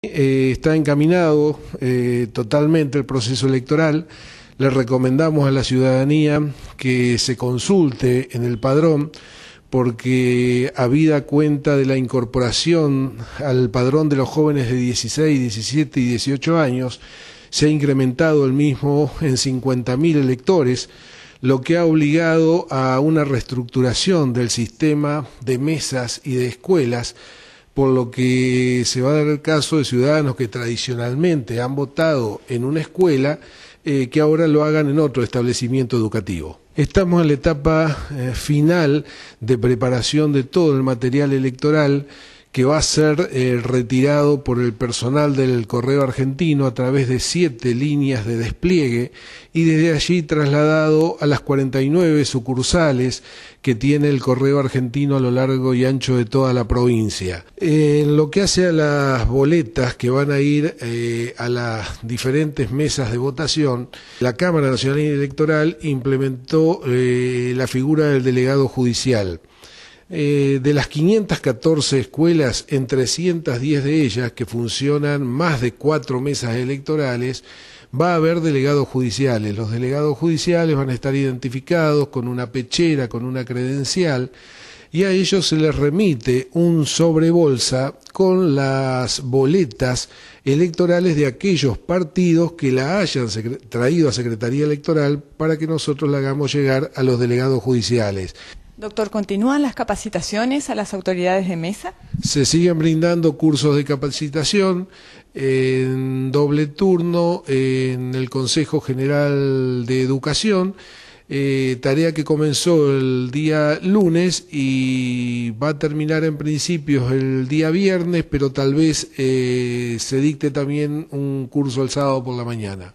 Eh, está encaminado eh, totalmente el proceso electoral. Le recomendamos a la ciudadanía que se consulte en el padrón porque vida cuenta de la incorporación al padrón de los jóvenes de 16, 17 y 18 años, se ha incrementado el mismo en 50.000 electores, lo que ha obligado a una reestructuración del sistema de mesas y de escuelas por lo que se va a dar el caso de ciudadanos que tradicionalmente han votado en una escuela, eh, que ahora lo hagan en otro establecimiento educativo. Estamos en la etapa eh, final de preparación de todo el material electoral que va a ser eh, retirado por el personal del correo argentino a través de siete líneas de despliegue y desde allí trasladado a las 49 sucursales que tiene el correo argentino a lo largo y ancho de toda la provincia. Eh, en lo que hace a las boletas que van a ir eh, a las diferentes mesas de votación, la Cámara Nacional Electoral implementó la figura del delegado judicial. Eh, de las 514 escuelas, en 310 de ellas que funcionan más de cuatro mesas electorales, va a haber delegados judiciales. Los delegados judiciales van a estar identificados con una pechera, con una credencial, y a ellos se les remite un sobrebolsa con las boletas electorales de aquellos partidos que la hayan traído a Secretaría Electoral para que nosotros la hagamos llegar a los delegados judiciales. Doctor, ¿continúan las capacitaciones a las autoridades de mesa? Se siguen brindando cursos de capacitación en doble turno en el Consejo General de Educación, eh, tarea que comenzó el día lunes y va a terminar en principio el día viernes, pero tal vez eh, se dicte también un curso el sábado por la mañana.